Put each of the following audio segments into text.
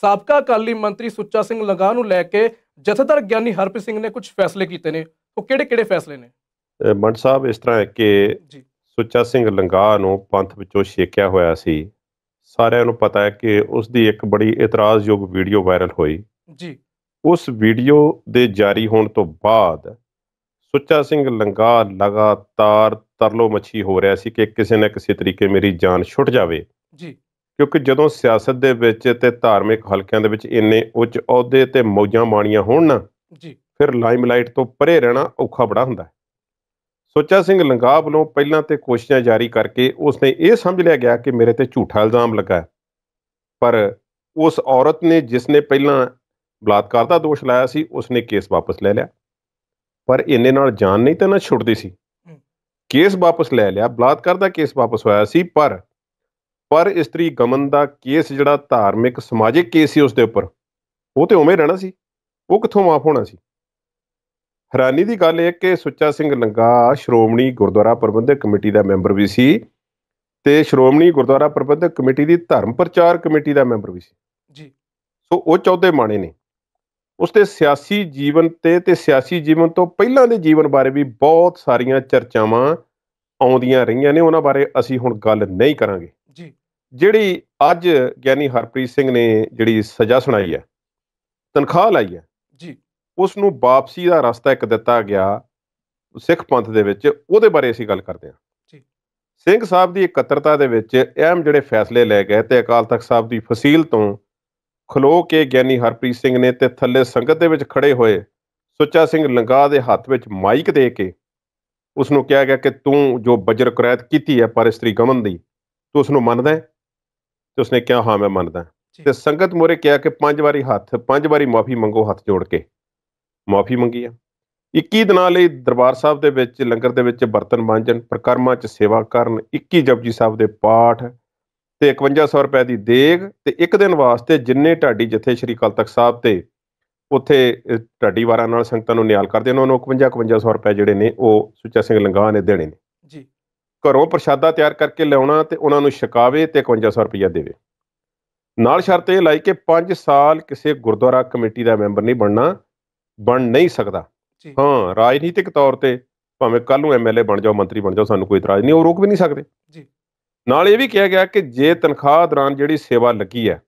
ਸਾਬਕਾ ਅਕਾਲੀ ਮੰਤਰੀ ਸੁੱਚਾ ਸਿੰਘ ਲੰਗਾ ਨੂੰ ਲੈ ਕੇ ਜਥੇਦਾਰ ਗਿਆਨੀ ਹਰਪ੍ਰੀਤ ਸਿੰਘ ਨੇ ਕੁਝ ਫੈਸਲੇ ਕੀਤੇ ਨੇ ਉਹ ਕਿਹੜੇ-ਕਿਹੜੇ ਫੈਸਲੇ ਨੇ ਮੰਡ ਸਾਹਿਬ ਇਸ ਤਰ੍ਹਾਂ ਹੈ ਕਿ ਸੁੱਚਾ ਸਿੰਘ ਲੰਗਾ ਨੂੰ ਪੰਥ ਵਿੱਚੋਂ ਛੇਕਿਆ ਹੋਇਆ ਸੀ ਸਾਰਿਆਂ ਨੂੰ ਪਤਾ ਹੈ ਕਿ ਉਸ ਦੀ ਇੱਕ ਬੜੀ ਇਤਰਾਜ਼ਯੋਗ ਵੀਡੀਓ ਵਾਇਰਲ ਹੋਈ ਜੀ ਉਸ ਵੀਡੀਓ ਦੇ ਜਾਰੀ ਹੋਣ ਤੋਂ ਬਾਅਦ ਸੁੱਚਾ ਸਿੰਘ ਲੰਗਾ ਲਗਾਤਾਰ ਤਰਲੋ ਮੱਛੀ ਹੋ ਰਿਹਾ ਸੀ ਕਿ ਕਿਸੇ ਨਾ ਕਿਸੇ ਤਰੀਕੇ ਮੇਰੀ ਜਾਨ ਛੁੱਟ ਜਾਵੇ ਜੀ ਕਿਉਂਕਿ ਜਦੋਂ ਸਿਆਸਤ ਦੇ ਵਿੱਚ ਤੇ ਧਾਰਮਿਕ ਹਲਕਿਆਂ ਦੇ ਵਿੱਚ ਇੰਨੇ ਉੱਚ ਅਹੁਦੇ ਤੇ ਮੌਜਾਂ ਮਾਣੀਆਂ ਹੋਣ ਨਾ ਜੀ ਫਿਰ ਲਾਈਮਲਾਈਟ ਤੋਂ ਪਰੇ ਰਹਿਣਾ ਔਖਾ ਬੜਾ ਹੁੰਦਾ ਹੈ ਸੋਚਾ ਸਿੰਘ ਲੰਗਾ ਵੱਲੋਂ ਪਹਿਲਾਂ ਤੇ ਕੋਸ਼ਿਸ਼ਾਂ ਜਾਰੀ ਕਰਕੇ ਉਸਨੇ ਇਹ ਸਮਝ ਲਿਆ ਗਿਆ ਕਿ ਮੇਰੇ ਤੇ ਝੂਠਾ ਇਲਜ਼ਾਮ ਲੱਗਾ ਪਰ ਉਸ ਔਰਤ ਨੇ ਜਿਸ ਨੇ ਪਹਿਲਾਂ ਬਲਾਤਕਾਰ ਦਾ ਦੋਸ਼ ਲਾਇਆ ਸੀ ਉਸਨੇ ਕੇਸ ਵਾਪਸ ਲੈ ਲਿਆ ਪਰ ਇੰਨੇ ਨਾਲ ਜਾਨ ਨਹੀਂ ਤਾਂ ਨਾ ਛੁੱਟਦੀ ਸੀ ਕੇਸ ਵਾਪਸ ਲੈ ਲਿਆ ਬਲਾਤਕਾਰ ਦਾ ਕੇਸ ਵਾਪਸ ਹੋਇਆ ਸੀ ਪਰ ਪਰ ਇਸਤਰੀ ਗਮਨ ਦਾ ਕੇਸ ਜਿਹੜਾ ਧਾਰਮਿਕ ਸਮਾਜਿਕ ਕੇਸ ਸੀ ਉਸ ਦੇ ਉੱਪਰ ਉਹ ਤੇ ਉਵੇਂ ਰਹਿਣਾ ਸੀ ਉਹ ਕਿੱਥੋਂ ਮਾਫ ਹੋਣਾ ਸੀ ਹੈਰਾਨੀ ਦੀ ਗੱਲ ਇਹ ਕਿ ਸੁੱਚਾ ਸਿੰਘ ਲੰਗਾ ਸ਼੍ਰੋਮਣੀ ਗੁਰਦੁਆਰਾ ਪ੍ਰਬੰਧਕ ਕਮੇਟੀ ਦਾ ਮੈਂਬਰ ਵੀ ਸੀ ਤੇ ਸ਼੍ਰੋਮਣੀ ਗੁਰਦੁਆਰਾ ਪ੍ਰਬੰਧਕ ਕਮੇਟੀ ਦੀ ਧਰਮ ਪ੍ਰਚਾਰ ਕਮੇਟੀ ਦਾ ਮੈਂਬਰ ਵੀ ਸੀ ਜੀ ਸੋ ਉਹ ਚੌਦੇ ਮਾਣੇ ਨੇ ਉਸ ਦੇ ਸਿਆਸੀ ਜੀਵਨ ਤੇ ਤੇ ਸਿਆਸੀ ਜੀਵਨ ਤੋਂ ਪਹਿਲਾਂ ਦੇ ਜੀਵਨ ਬਾਰੇ ਵੀ ਬਹੁਤ ਸਾਰੀਆਂ ਚਰਚਾਵਾਂ ਆਉਂਦੀਆਂ ਰਹੀਆਂ ਨੇ ਉਹਨਾਂ ਬਾਰੇ ਅਸੀਂ ਹੁਣ ਗੱਲ ਨਹੀਂ ਕਰਾਂਗੇ ਜਿਹੜੀ ਅੱਜ ਗਿਆਨੀ ਹਰਪ੍ਰੀਤ ਸਿੰਘ ਨੇ ਜਿਹੜੀ ਸਜ਼ਾ ਸੁਣਾਈ ਹੈ ਤਨਖਾਹ ਲਈ ਹੈ ਜੀ ਉਸ ਨੂੰ ਵਾਪਸੀ ਦਾ ਰਸਤਾ ਇੱਕ ਦਿੱਤਾ ਗਿਆ ਸਿੱਖ ਪੰਥ ਦੇ ਵਿੱਚ ਉਹਦੇ ਬਾਰੇ ਅਸੀਂ ਗੱਲ ਕਰਦੇ ਹਾਂ ਜੀ ਸਿੰਘ ਸਾਹਿਬ ਦੀ ਇਕੱਤਰਤਾ ਦੇ ਵਿੱਚ ਅਹਿਮ ਜਿਹੜੇ ਫੈਸਲੇ ਲੈ ਗਏ ਤੇ ਅਕਾਲ ਤਖਤ ਸਾਹਿਬ ਦੀ ਫਸੀਲ ਤੋਂ ਖਲੋ ਕੇ ਗਿਆਨੀ ਹਰਪ੍ਰੀਤ ਸਿੰਘ ਨੇ ਤੇ ਥੱਲੇ ਸੰਗਤ ਦੇ ਵਿੱਚ ਖੜੇ ਹੋਏ ਸੁੱਚਾ ਸਿੰਘ ਲੰਗਾ ਦੇ ਹੱਥ ਵਿੱਚ ਮਾਈਕ ਦੇ ਕੇ ਉਸ ਨੂੰ ਕਿਹਾ ਗਿਆ ਕਿ ਤੂੰ ਜੋ ਬਜਰ ਕਰਾਇਤ ਕੀਤੀ ਹੈ ਪਰ ਇਸਤਰੀ ਗਮਨ ਦੀ ਤੂੰ ਉਸ ਨੂੰ ਮੰਨਦਾ ਹੈ ਤੇ ਉਸਨੇ ਕਿਹਾ ਹਾਂ ਮੈਂ ਮੰਨਦਾ ਤੇ ਸੰਗਤ ਮੋਰੇ ਕਿਹਾ ਕਿ ਪੰਜ ਵਾਰੀ ਹੱਥ ਪੰਜ ਵਾਰੀ ਮਾਫੀ ਮੰਗੋ ਹੱਥ ਜੋੜ ਕੇ ਮਾਫੀ ਮੰਗੀ ਆ 21 ਦਿਨਾਂ ਲਈ ਦਰਬਾਰ ਸਾਹਿਬ ਦੇ ਵਿੱਚ ਲੰਗਰ ਦੇ ਵਿੱਚ ਬਰਤਨ ਮਾਂਜਣ ਪ੍ਰਕਰਮਾਂ 'ਚ ਸੇਵਾ ਕਰਨ 21 ਜਪਜੀ ਸਾਹਿਬ ਦੇ ਪਾਠ ਤੇ 5100 ਰੁਪਏ ਦੀ ਦੇਗ ਤੇ ਇੱਕ ਦਿਨ ਵਾਸਤੇ ਜਿੰਨੇ ਢਾਡੀ ਜਥੇ ਸ਼੍ਰੀ ਅਕਾਲ ਤਖਤ ਸਾਹਿਬ ਤੇ ਉੱਥੇ ਢਾਡੀ ਵਾਰਾਂ ਨਾਲ ਸੰਗਤਾਂ ਨੂੰ ਨਿਆਲ ਕਰਦੇ ਉਹਨਾਂ ਨੂੰ 51 5100 ਰੁਪਏ ਜਿਹੜੇ ਨੇ ਉਹ ਸੁੱਚਾ ਸਿੰਘ ਲੰਗਾਹ ਨੇ ਦੇਣੇ ਨੇ ਘਰੋਂ ਪ੍ਰਸ਼ਾਦਾ ਤਿਆਰ ਕਰਕੇ ਲਿਆਉਣਾ ਤੇ ਉਹਨਾਂ ਨੂੰ ਛਕਾਵੇ ਤੇ 5100 ਰੁਪਇਆ ਦੇਵੇ ਨਾਲ ਸ਼ਰਤ ਇਹ ਲਾਈ ਕਿ 5 ਸਾਲ ਕਿਸੇ ਗੁਰਦੁਆਰਾ ਕਮੇਟੀ ਦਾ ਮੈਂਬਰ ਨਹੀਂ ਬਣਨਾ ਬਣ ਨਹੀਂ ਸਕਦਾ ਹਾਂ ਰਾਜਨੀਤਿਕ ਤੌਰ ਤੇ ਭਾਵੇਂ ਕੱਲ ਨੂੰ ਐਮਐਲਏ ਬਣ ਜਾਓ ਮੰਤਰੀ ਬਣ ਜਾਓ ਸਾਨੂੰ ਕੋਈ ਇਤਰਾਜ਼ ਨਹੀਂ ਉਹ ਰੋਕ ਵੀ ਨਹੀਂ ਸਕਦੇ ਜੀ ਨਾਲ ਇਹ ਵੀ ਕਿਹਾ ਗਿਆ ਕਿ ਜੇ ਤਨਖਾਹ ਦੌਰਾਨ ਜਿਹੜੀ ਸੇਵਾ ਲੱਗੀ ਹੈ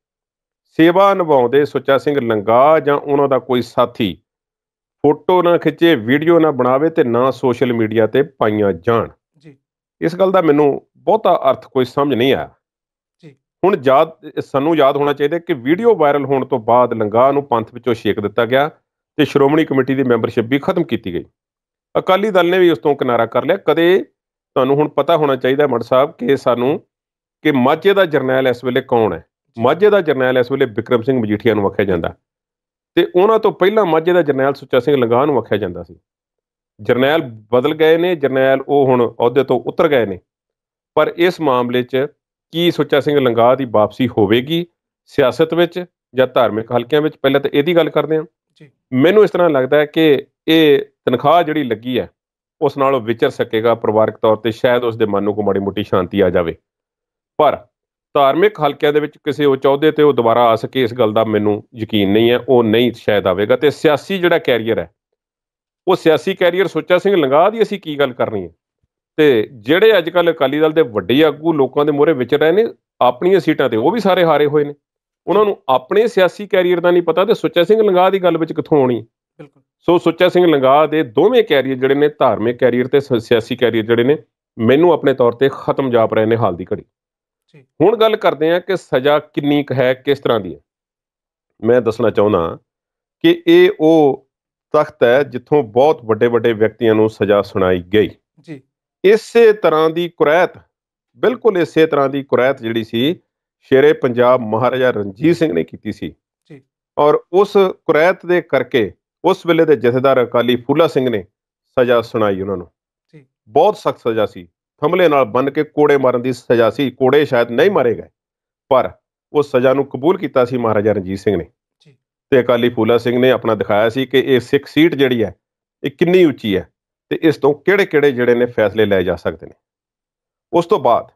ਸੇਵਾ ਨਿਭਾਉਂਦੇ ਸੁੱਚਾ ਸਿੰਘ ਲੰਗਾ ਜਾਂ ਉਹਨਾਂ ਦਾ ਕੋਈ ਸਾਥੀ ਫੋਟੋ ਨਾ ਖਿੱਚੇ ਵੀਡੀਓ ਨਾ ਬਣਾਵੇ ਤੇ ਨਾ ਸੋਸ਼ਲ ਮੀਡੀਆ ਤੇ ਪਾਈਆਂ ਜਾਣ ਇਸ ਗੱਲ ਦਾ ਮੈਨੂੰ ਬਹੁਤਾ ਅਰਥ ਕੋਈ ਸਮਝ ਨਹੀਂ ਆਇਆ ਜੀ ਹੁਣ ਯਾਦ ਸਾਨੂੰ ਯਾਦ ਹੋਣਾ ਚਾਹੀਦਾ ਕਿ ਵੀਡੀਓ ਵਾਇਰਲ ਹੋਣ ਤੋਂ ਬਾਅਦ ਲੰਗਾਹ ਨੂੰ ਪੰਥ ਵਿੱਚੋਂ ਛੇਕ ਦਿੱਤਾ ਗਿਆ ਤੇ ਸ਼੍ਰੋਮਣੀ ਕਮੇਟੀ ਦੀ ਮੈਂਬਰਸ਼ਿਪ ਵੀ ਖਤਮ ਕੀਤੀ ਗਈ ਅਕਾਲੀ ਦਲ ਨੇ ਵੀ ਉਸ ਤੋਂ ਕਿਨਾਰਾ ਕਰ ਲਿਆ ਕਦੇ ਤੁਹਾਨੂੰ ਹੁਣ ਪਤਾ ਹੋਣਾ ਚਾਹੀਦਾ ਮੜ ਸਾਹਿਬ ਕਿ ਸਾਨੂੰ ਕਿ ਮਾਝੇ ਦਾ ਜਰਨੈਲ ਇਸ ਵੇਲੇ ਕੌਣ ਹੈ ਮਾਝੇ ਦਾ ਜਰਨੈਲ ਇਸ ਵੇਲੇ ਵਿਕਰਮ ਸਿੰਘ ਮਜੀਠੀਆ ਨੂੰ ਆਖਿਆ ਜਾਂਦਾ ਤੇ ਉਹਨਾਂ ਤੋਂ ਪਹਿਲਾਂ ਮਾਝੇ ਦਾ ਜਰਨੈਲ ਸੁੱਚਾ ਸਿੰਘ ਲੰਗਾਹ ਨੂੰ ਆਖਿਆ ਜਾਂਦਾ ਸੀ ਜਰਨੈਲ ਬਦਲ ਗਏ ਨੇ ਜਰਨੈਲ ਉਹ ਹੁਣ ਅਹੁਦੇ ਤੋਂ ਉਤਰ ਗਏ ਨੇ ਪਰ ਇਸ ਮਾਮਲੇ 'ਚ ਕੀ ਸੁੱਚਾ ਸਿੰਘ ਲੰਗਾਹ ਦੀ ਵਾਪਸੀ ਹੋਵੇਗੀ ਸਿਆਸਤ ਵਿੱਚ ਜਾਂ ਧਾਰਮਿਕ ਹਲਕਿਆਂ ਵਿੱਚ ਪਹਿਲਾਂ ਤਾਂ ਇਹਦੀ ਗੱਲ ਕਰਦੇ ਹਾਂ ਜੀ ਮੈਨੂੰ ਇਸ ਤਰ੍ਹਾਂ ਲੱਗਦਾ ਹੈ ਕਿ ਇਹ ਤਨਖਾਹ ਜਿਹੜੀ ਲੱਗੀ ਹੈ ਉਸ ਨਾਲ ਉਹ ਵਿਚਰ ਸਕੇਗਾ ਪਰਿਵਾਰਕ ਤੌਰ ਤੇ ਸ਼ਾਇਦ ਉਸ ਦੇ ਮਨ ਨੂੰ ਕੋ ਮਾੜੀ ਮੋਟੀ ਸ਼ਾਂਤੀ ਆ ਜਾਵੇ ਪਰ ਧਾਰਮਿਕ ਹਲਕਿਆਂ ਦੇ ਵਿੱਚ ਕਿਸੇ ਉਹ ਚੌਧੇ ਤੇ ਉਹ ਦੁਬਾਰਾ ਆ ਸਕੇ ਇਸ ਗੱਲ ਦਾ ਮੈਨੂੰ ਯਕੀਨ ਨਹੀਂ ਹੈ ਉਹ ਨਹੀਂ ਸ਼ਾਇਦ ਆਵੇਗਾ ਤੇ ਸਿਆਸੀ ਜਿਹੜਾ ਕੈਰੀਅਰ ਹੈ ਉਹ ਸਿਆਸੀ ਕੈਰੀਅਰ ਸੋਚਾ ਸਿੰਘ ਲੰਗਾ ਦੀ ਅਸੀਂ ਕੀ ਗੱਲ ਕਰਨੀ ਹੈ ਤੇ ਜਿਹੜੇ ਅੱਜ ਕੱਲ ਅਕਾਲੀ ਦਲ ਦੇ ਵੱਡੇ ਆਗੂ ਲੋਕਾਂ ਦੇ ਮੋਹਰੇ ਵਿਚ ਰਹੇ ਨੇ ਆਪਣੀਆਂ ਸੀਟਾਂ ਤੇ ਉਹ ਵੀ ਸਾਰੇ ਹਾਰੇ ਹੋਏ ਨੇ ਉਹਨਾਂ ਨੂੰ ਆਪਣੇ ਸਿਆਸੀ ਕੈਰੀਅਰ ਦਾ ਨਹੀਂ ਪਤਾ ਤੇ ਸੁੱਚਾ ਸਿੰਘ ਲੰਗਾ ਦੀ ਗੱਲ ਵਿੱਚ ਕਿੱਥੋਂ ਆਉਣੀ ਬਿਲਕੁਲ ਸੋ ਸੁੱਚਾ ਸਿੰਘ ਲੰਗਾ ਦੇ ਦੋਵੇਂ ਕੈਰੀਅਰ ਜਿਹੜੇ ਨੇ ਧਾਰਮਿਕ ਕੈਰੀਅਰ ਤੇ ਸਿਆਸੀ ਕੈਰੀਅਰ ਜਿਹੜੇ ਨੇ ਮੈਨੂੰ ਆਪਣੇ ਤੌਰ ਤੇ ਖਤਮ ਜਾਪ ਰਹੇ ਨੇ ਹਾਲ ਦੀ ਘੜੀ ਜੀ ਹੁਣ ਗੱਲ ਕਰਦੇ ਆ ਕਿ ਸਜ਼ਾ ਕਿੰਨੀ ਹੈ ਕਿਸ ਤਰ੍ਹਾਂ ਦੀ ਹੈ ਮੈਂ ਦੱਸਣਾ ਚਾਹੁੰਦਾ ਕਿ ਇਹ ਉਹ ਤਖਤ ਹੈ ਜਿੱਥੋਂ ਬਹੁਤ ਵੱਡੇ ਵੱਡੇ ਵਿਅਕਤੀਆਂ ਨੂੰ ਸਜ਼ਾ ਸੁਣਾਈ ਗਈ ਜੀ ਇਸੇ ਤਰ੍ਹਾਂ ਦੀ ਕੁਰੈਤ ਬਿਲਕੁਲ ਇਸੇ ਤਰ੍ਹਾਂ ਦੀ ਕੁਰੈਤ ਜਿਹੜੀ ਸੀ ਸ਼ੇਰੇ ਪੰਜਾਬ ਮਹਾਰਾਜਾ ਰਣਜੀਤ ਸਿੰਘ ਨੇ ਕੀਤੀ ਸੀ ਜੀ ਔਰ ਉਸ ਕੁਰੈਤ ਦੇ ਕਰਕੇ ਉਸ ਵੇਲੇ ਦੇ ਜਥੇਦਾਰ ਅਕਾਲੀ ਫੂਲਾ ਸਿੰਘ ਨੇ ਸਜ਼ਾ ਸੁਣਾਈ ਉਹਨਾਂ ਨੂੰ ਜੀ ਬਹੁਤ ਸਖਤ ਸਜ਼ਾ ਸੀ ਥਮਲੇ ਨਾਲ ਬੰਨ ਕੇ ਕੋੜੇ ਮਾਰਨ ਦੀ ਸਜ਼ਾ ਸੀ ਕੋੜੇ ਸ਼ਾਇਦ ਨਹੀਂ ਮਾਰੇ ਗਏ ਪਰ ਉਹ ਸਜ਼ਾ ਨੂੰ ਕਬੂਲ ਕੀਤਾ ਸੀ ਮਹਾਰਾਜਾ ਰਣਜੀਤ ਸਿੰਘ ਨੇ ਤੇ ਅਕਾਲੀ ਫੂਲਾ ਸਿੰਘ ਨੇ ਆਪਣਾ ਦਿਖਾਇਆ ਸੀ ਕਿ ਇਹ ਸਿੱਖ ਸੀਟ ਜਿਹੜੀ ਹੈ ਇਹ ਕਿੰਨੀ ਉੱਚੀ ਹੈ ਤੇ ਇਸ ਤੋਂ ਕਿਹੜੇ-ਕਿਹੜੇ ਜਿਹੜੇ ਨੇ ਫੈਸਲੇ ਲਏ ਜਾ ਸਕਦੇ ਨੇ ਉਸ ਤੋਂ ਬਾਅਦ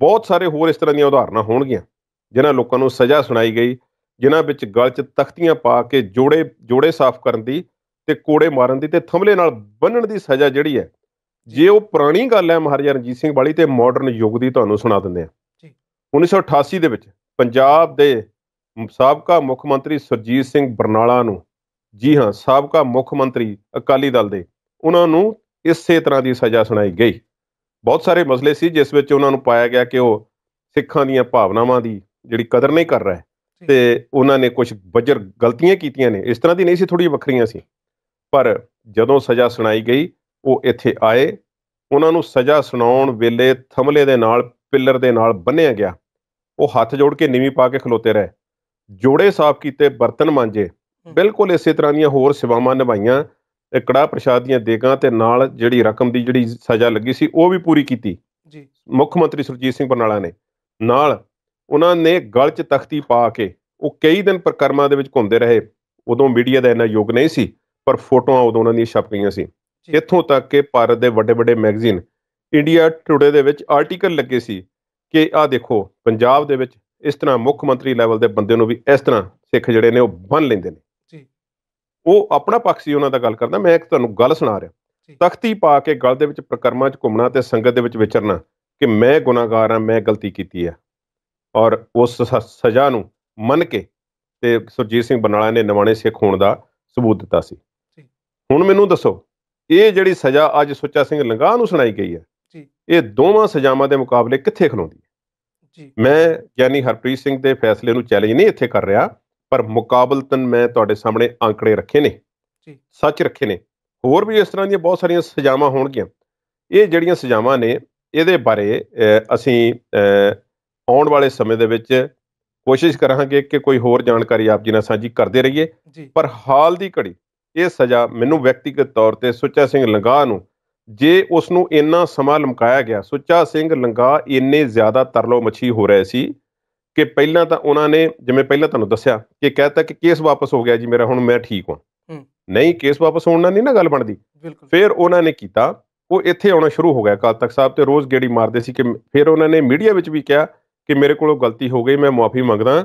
ਬਹੁਤ ਸਾਰੇ ਹੋਰ ਇਸ ਤਰ੍ਹਾਂ ਦੀਆਂ ਉਦਾਹਰਨਾਂ ਹੋਣਗੀਆਂ ਜਿਨ੍ਹਾਂ ਲੋਕਾਂ ਨੂੰ ਸਜ਼ਾ ਸੁਣਾਈ ਗਈ ਜਿਨ੍ਹਾਂ ਵਿੱਚ ਗਲ 'ਚ ਤਖਤੀਆਂ ਪਾ ਕੇ ਜੋੜੇ ਜੋੜੇ ਸਾਫ਼ ਕਰਨ ਦੀ ਤੇ ਕੋੜੇ ਮਾਰਨ ਦੀ ਤੇ ਥੰਮਲੇ ਨਾਲ ਬੰਨਣ ਦੀ ਸਜ਼ਾ ਜਿਹੜੀ ਹੈ ਜੇ ਉਹ ਪੁਰਾਣੀ ਗੱਲ ਹੈ ਮਹਾਰਾਜਾ ਰਣਜੀਤ ਸਿੰਘ ਵਾਲੀ ਤੇ ਮਾਡਰਨ ਯੁੱਗ ਦੀ ਤੁਹਾਨੂੰ ਸੁਣਾ ਦਿੰਦੇ ਆ ਜੀ 1988 ਦੇ ਵਿੱਚ ਪੰਜਾਬ ਦੇ ਸਾਬਕਾ ਮੁੱਖ ਮੰਤਰੀ ਸਰਜੀਤ ਸਿੰਘ ਬਰਨਾਲਾ ਨੂੰ ਜੀ ਹਾਂ ਸਾਬਕਾ ਮੁੱਖ ਮੰਤਰੀ ਅਕਾਲੀ ਦਲ ਦੇ ਉਹਨਾਂ ਨੂੰ ਇਸੇ ਤਰ੍ਹਾਂ ਦੀ ਸਜ਼ਾ ਸੁਣਾਈ ਗਈ ਬਹੁਤ ਸਾਰੇ ਮਸਲੇ ਸੀ ਜਿਸ ਵਿੱਚ ਉਹਨਾਂ ਨੂੰ ਪਾਇਆ ਗਿਆ ਕਿ ਉਹ ਸਿੱਖਾਂ ਦੀਆਂ ਭਾਵਨਾਵਾਂ ਦੀ ਜਿਹੜੀ ਕਦਰ ਨਹੀਂ ਕਰ ਰਹੇ ਤੇ ਉਹਨਾਂ ਨੇ ਕੁਝ ਬਜਰ ਗਲਤੀਆਂ ਕੀਤੀਆਂ ਨੇ ਇਸ ਤਰ੍ਹਾਂ ਦੀ ਨਹੀਂ ਸੀ ਥੋੜੀ ਵੱਖਰੀਆਂ ਸੀ ਪਰ ਜਦੋਂ ਸਜ਼ਾ ਸੁਣਾਈ ਗਈ ਉਹ ਇੱਥੇ ਆਏ ਉਹਨਾਂ ਨੂੰ ਸਜ਼ਾ ਸੁਣਾਉਣ ਵੇਲੇ ਥਮਲੇ ਦੇ ਨਾਲ ਪਿੱਲਰ ਦੇ ਨਾਲ ਬੰਨਿਆ ਗਿਆ ਉਹ ਹੱਥ ਜੋੜ ਕੇ ਨੀਵੀਂ ਪਾ ਕੇ ਖਲੋਤੇ ਰਹੇ ਜੋੜੇ ਸਾਫ਼ ਕੀਤੇ ਬਰਤਨ ਮਾਂਜੇ ਬਿਲਕੁਲ ਇਸੇ ਤਰ੍ਹਾਂ ਦੀਆਂ ਹੋਰ ਸੇਵਾਵਾਂ ਨਿਭਾਈਆਂ ਤੇ ਕੜਾ ਪ੍ਰਸ਼ਾਦ ਦੀਆਂ ਦੇਗਾਂ ਤੇ ਨਾਲ ਜਿਹੜੀ ਰਕਮ ਦੀ ਜਿਹੜੀ ਸਜ਼ਾ ਲੱਗੀ ਸੀ ਉਹ ਵੀ ਪੂਰੀ ਕੀਤੀ ਜੀ ਮੁੱਖ ਮੰਤਰੀ ਸੁਰਜੀਤ ਸਿੰਘ ਬਰਨਾਲਾ ਨੇ ਨਾਲ ਉਹਨਾਂ ਨੇ ਗਲ 'ਚ ਤਖਤੀ ਪਾ ਕੇ ਉਹ ਕਈ ਦਿਨ ਪ੍ਰਕਰਮਾਂ ਦੇ ਵਿੱਚ ਘੁੰਮਦੇ ਰਹੇ ਉਦੋਂ ਮੀਡੀਆ ਦਾ ਇੰਨਾ ਯੋਗ ਨਹੀਂ ਸੀ ਪਰ ਫੋਟੋਆਂ ਉਦੋਂ ਉਹਨਾਂ ਦੀਆਂ ਛਪ ਗਈਆਂ ਸੀ ਇੱਥੋਂ ਤੱਕ ਕਿ ਭਾਰਤ ਦੇ ਵੱਡੇ-ਵੱਡੇ ਮੈਗਜ਼ੀਨ ਇੰਡੀਆ ਟੁਡੇ ਦੇ ਵਿੱਚ ਆਰਟੀਕਲ ਲੱਗੇ ਸੀ ਕਿ ਆਹ ਦੇਖੋ ਪੰਜਾਬ ਦੇ ਵਿੱਚ ਇਸ ਤਰ੍ਹਾਂ ਮੁੱਖ ਮੰਤਰੀ ਲੈਵਲ ਦੇ ਬੰਦੇ ਨੂੰ ਵੀ ਇਸ ਤਰ੍ਹਾਂ ਸਿੱਖ ਜਿਹੜੇ ਨੇ ਉਹ ਬੰਨ ਲੈਂਦੇ ਨੇ ਜੀ ਉਹ ਆਪਣਾ ਪੱਖ ਸੀ ਉਹਨਾਂ ਦਾ ਗੱਲ ਕਰਦਾ ਮੈਂ ਇੱਕ ਤੁਹਾਨੂੰ ਗੱਲ ਸੁਣਾ ਰਿਹਾ ਤਖਤੀ ਪਾ ਕੇ ਗਲ ਦੇ ਵਿੱਚ ਪ੍ਰਕਰਮਾਂ 'ਚ ਘੁੰਮਣਾ ਤੇ ਸੰਗਤ ਦੇ ਵਿੱਚ ਵਿਚਰਨਾ ਕਿ ਮੈਂ ਗੁਨਾਹਗਾਰ ਆ ਮੈਂ ਗਲਤੀ ਕੀਤੀ ਆ ਔਰ ਉਸ ਸਜ਼ਾ ਨੂੰ ਮੰਨ ਕੇ ਤੇ ਸੁਰਜੀਤ ਸਿੰਘ ਬਨਾਲਾ ਨੇ ਨਵਾਣੇ ਸਿੱਖ ਹੋਣ ਦਾ ਸਬੂਤ ਦਿੱਤਾ ਸੀ ਹੁਣ ਮੈਨੂੰ ਦੱਸੋ ਇਹ ਜਿਹੜੀ ਸਜ਼ਾ ਅੱਜ ਸੁੱਚਾ ਸਿੰਘ ਲੰਗਾਹ ਨੂੰ ਸੁਣਾਈ ਗਈ ਹੈ ਇਹ ਦੋਵਾਂ ਸਜ਼ਾਵਾਂ ਦੇ ਮੁਕਾਬਲੇ ਕਿੱਥੇ ਖਲੋਂਦੀ ਮੈਂ ਯਾਨੀ ਹਰਪ੍ਰੀਤ ਸਿੰਘ ਦੇ ਫੈਸਲੇ ਨੂੰ ਚੈਲੰਜ ਨਹੀਂ ਇੱਥੇ ਕਰ ਰਿਹਾ ਪਰ ਮੁਕਾਬਲਤਨ ਮੈਂ ਤੁਹਾਡੇ ਸਾਹਮਣੇ ਅੰਕੜੇ ਰੱਖੇ ਨੇ ਜੀ ਸੱਚ ਰੱਖੇ ਨੇ ਹੋਰ ਵੀ ਇਸ ਤਰ੍ਹਾਂ ਦੀਆਂ ਬਹੁਤ ਸਾਰੀਆਂ ਸਜ਼ਾਵਾਂ ਹੋਣਗੀਆਂ ਇਹ ਜਿਹੜੀਆਂ ਸਜ਼ਾਵਾਂ ਨੇ ਇਹਦੇ ਬਾਰੇ ਅਸੀਂ ਆਉਣ ਵਾਲੇ ਸਮੇਂ ਦੇ ਵਿੱਚ ਕੋਸ਼ਿਸ਼ ਕਰਾਂਗੇ ਕਿ ਕੋਈ ਹੋਰ ਜਾਣਕਾਰੀ ਆਪ ਜੀ ਨਾਲ ਸਾਂਝੀ ਕਰਦੇ ਰਹੀਏ ਪਰ ਹਾਲ ਦੀ ਘੜੀ ਇਹ ਸਜ਼ਾ ਮੈਨੂੰ ਵਿਅਕਤੀਗਤ ਤੌਰ ਤੇ ਸੁੱਚਾ ਸਿੰਘ ਲੰਗਾਹ ਨੂੰ ਜੇ ਉਸ ਨੂੰ ਇੰਨਾ ਸਮਾਂ ਲਮਕਾਇਆ ਗਿਆ ਸੁੱਚਾ ਸਿੰਘ ਲੰਗਾ ਇੰਨੇ ਜ਼ਿਆਦਾ ਤਰਲੋ ਮੱਛੀ ਹੋ ਰਹੇ ਸੀ ਕਿ ਪਹਿਲਾਂ ਤਾਂ ਉਹਨਾਂ ਨੇ ਜਿਵੇਂ ਪਹਿਲਾਂ ਤੁਹਾਨੂੰ ਦੱਸਿਆ ਕਿ ਕਹਤਾ ਕਿ ਕੇਸ ਵਾਪਸ ਹੋ ਗਿਆ ਜੀ ਮੇਰਾ ਹੁਣ ਮੈਂ ਠੀਕ ਹਾਂ ਨਹੀਂ ਕੇਸ ਵਾਪਸ ਹੋਣ ਨਾਲ ਨਹੀਂ ਨਾ ਗੱਲ ਬਣਦੀ ਫਿਰ ਉਹਨਾਂ ਨੇ ਕੀਤਾ ਉਹ ਇੱਥੇ ਆਉਣਾ ਸ਼ੁਰੂ ਹੋ ਗਿਆ ਕਾਲ ਤਖਤ ਸਾਹਿਬ ਤੇ ਰੋਜ਼ ਗੇੜੀ ਮਾਰਦੇ ਸੀ ਕਿ ਫਿਰ ਉਹਨਾਂ ਨੇ ਮੀਡੀਆ ਵਿੱਚ ਵੀ ਕਿਹਾ ਕਿ ਮੇਰੇ ਕੋਲੋਂ ਗਲਤੀ ਹੋ ਗਈ ਮੈਂ ਮਾਫੀ ਮੰਗਦਾ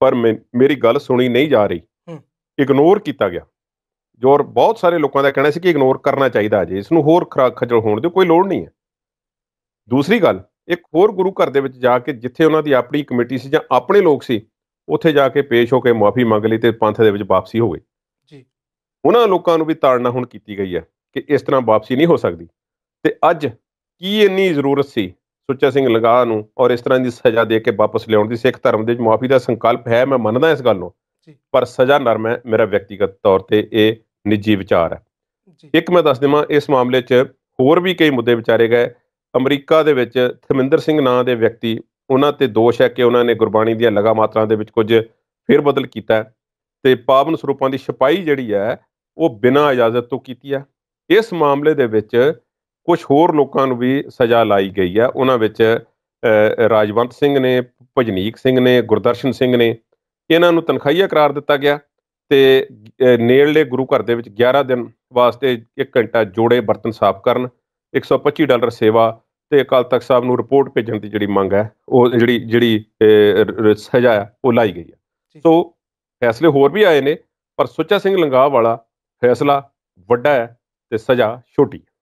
ਪਰ ਮੇਰੀ ਗੱਲ ਸੁਣੀ ਨਹੀਂ ਜਾ ਰਹੀ ਇਗਨੋਰ ਕੀਤਾ ਗਿਆ ਜੋਰ ਬਹੁਤ ਸਾਰੇ ਲੋਕਾਂ ਦਾ ਕਹਿਣਾ ਸੀ ਕਿ ਇਗਨੋਰ ਕਰਨਾ ਚਾਹੀਦਾ ਅਜੇ ਇਸ ਨੂੰ ਹੋਰ ਖਜਲ ਹੋਣ ਦੀ ਕੋਈ ਲੋੜ ਨਹੀਂ ਹੈ ਦੂਸਰੀ ਗੱਲ ਇੱਕ ਹੋਰ ਗੁਰੂ ਘਰ ਦੇ ਵਿੱਚ ਜਾ ਕੇ ਜਿੱਥੇ ਉਹਨਾਂ ਦੀ ਆਪਣੀ ਕਮੇਟੀ ਸੀ ਜਾਂ ਆਪਣੇ ਲੋਕ ਸੀ ਉੱਥੇ ਜਾ ਕੇ ਪੇਸ਼ ਹੋ ਕੇ ਮਾਫੀ ਮੰਗ ਲਈ ਤੇ ਪੰਥ ਦੇ ਵਿੱਚ ਵਾਪਸੀ ਹੋ ਗਈ ਜੀ ਉਹਨਾਂ ਲੋਕਾਂ ਨੂੰ ਵੀ ਤਾੜਨਾ ਹੁਣ ਕੀਤੀ ਗਈ ਹੈ ਕਿ ਇਸ ਤਰ੍ਹਾਂ ਵਾਪਸੀ ਨਹੀਂ ਹੋ ਸਕਦੀ ਤੇ ਅੱਜ ਕੀ ਇੰਨੀ ਜ਼ਰੂਰਤ ਸੀ ਸੁੱਚਾ ਸਿੰਘ ਲਗਾ ਨੂੰ ਔਰ ਇਸ ਤਰ੍ਹਾਂ ਦੀ ਸਜ਼ਾ ਦੇ ਕੇ ਵਾਪਸ ਲਿਆਉਣ ਦੀ ਸਿੱਖ ਧਰਮ ਦੇ ਵਿੱਚ ਮਾਫੀ ਦਾ ਸੰਕਲਪ ਹੈ ਮੈਂ ਮੰਨਦਾ ਇਸ ਗੱਲ ਨੂੰ ਪਰ ਸਜ਼ਾ ਨਰਮ ਹੈ ਮੇਰਾ ਵਿਅਕਤੀਗਤ ਤੌਰ ਤੇ ਇਹ ਨਿੱਜੀ ਵਿਚਾਰ ਹੈ ਇੱਕ ਮੈਂ ਦੱਸ ਦੇਵਾਂ ਇਸ ਮਾਮਲੇ 'ਚ ਹੋਰ ਵੀ ਕਈ ਮੁੱਦੇ ਵਿਚਾਰੇ ਗਏ ਅਮਰੀਕਾ ਦੇ ਵਿੱਚ ਥਮਿੰਦਰ ਸਿੰਘ ਨਾਂ ਦੇ ਵਿਅਕਤੀ ਉਹਨਾਂ ਤੇ ਦੋਸ਼ ਹੈ ਕਿ ਉਹਨਾਂ ਨੇ ਗੁਰਬਾਣੀ ਦੀਆਂ ਲਗਾ ਮਾਤਰਾ ਦੇ ਵਿੱਚ ਕੁਝ ਫੇਰ ਬਦਲ ਕੀਤਾ ਤੇ ਪਾਵਨ ਸਰੂਪਾਂ ਦੀ ਛਪਾਈ ਜਿਹੜੀ ਹੈ ਉਹ ਬਿਨਾਂ ਇਜਾਜ਼ਤ ਤੋਂ ਕੀਤੀ ਹੈ ਇਸ ਮਾਮਲੇ ਦੇ ਵਿੱਚ ਕੁਝ ਹੋਰ ਲੋਕਾਂ ਨੂੰ ਵੀ ਸਜ਼ਾ ਲਾਈ ਗਈ ਹੈ ਉਹਨਾਂ ਵਿੱਚ ਰਾਜਵੰਤ ਸਿੰਘ ਨੇ ਭਜਨੀਕ ਸਿੰਘ ਨੇ ਗੁਰਦਰਸ਼ਨ ਸਿੰਘ ਨੇ ਇਹਨਾਂ ਨੂੰ ਤਨਖਾਹੀਆ ਕਰਾਰ ਦਿੱਤਾ ਗਿਆ ਤੇ ਨੇੜਲੇ ਗੁਰੂ ਘਰ ਦੇ ਵਿੱਚ 11 ਦਿਨ ਵਾਸਤੇ 1 ਘੰਟਾ ਜੋੜੇ ਬਰਤਨ ਸਾਫ਼ ਕਰਨ 125 ਡਾਲਰ ਸੇਵਾ ਤੇ ਅਕਾਲ ਤਖਤ ਸਾਹਿਬ ਨੂੰ ਰਿਪੋਰਟ ਭੇਜਣ ਦੀ ਜਿਹੜੀ ਮੰਗ ਹੈ ਉਹ ਜਿਹੜੀ ਜਿਹੜੀ ਸਜ਼ਾ ਹੈ ਉਹ ਲਾਈ ਗਈ ਹੈ ਸੋ ਫੈਸਲੇ ਹੋਰ ਵੀ ਆਏ ਨੇ ਪਰ ਸੁੱਚਾ ਸਿੰਘ ਲੰਗਾਹ ਵਾਲਾ ਫੈਸਲਾ ਵੱਡਾ ਹੈ ਤੇ ਸਜ਼ਾ ਛੋਟੀ ਹੈ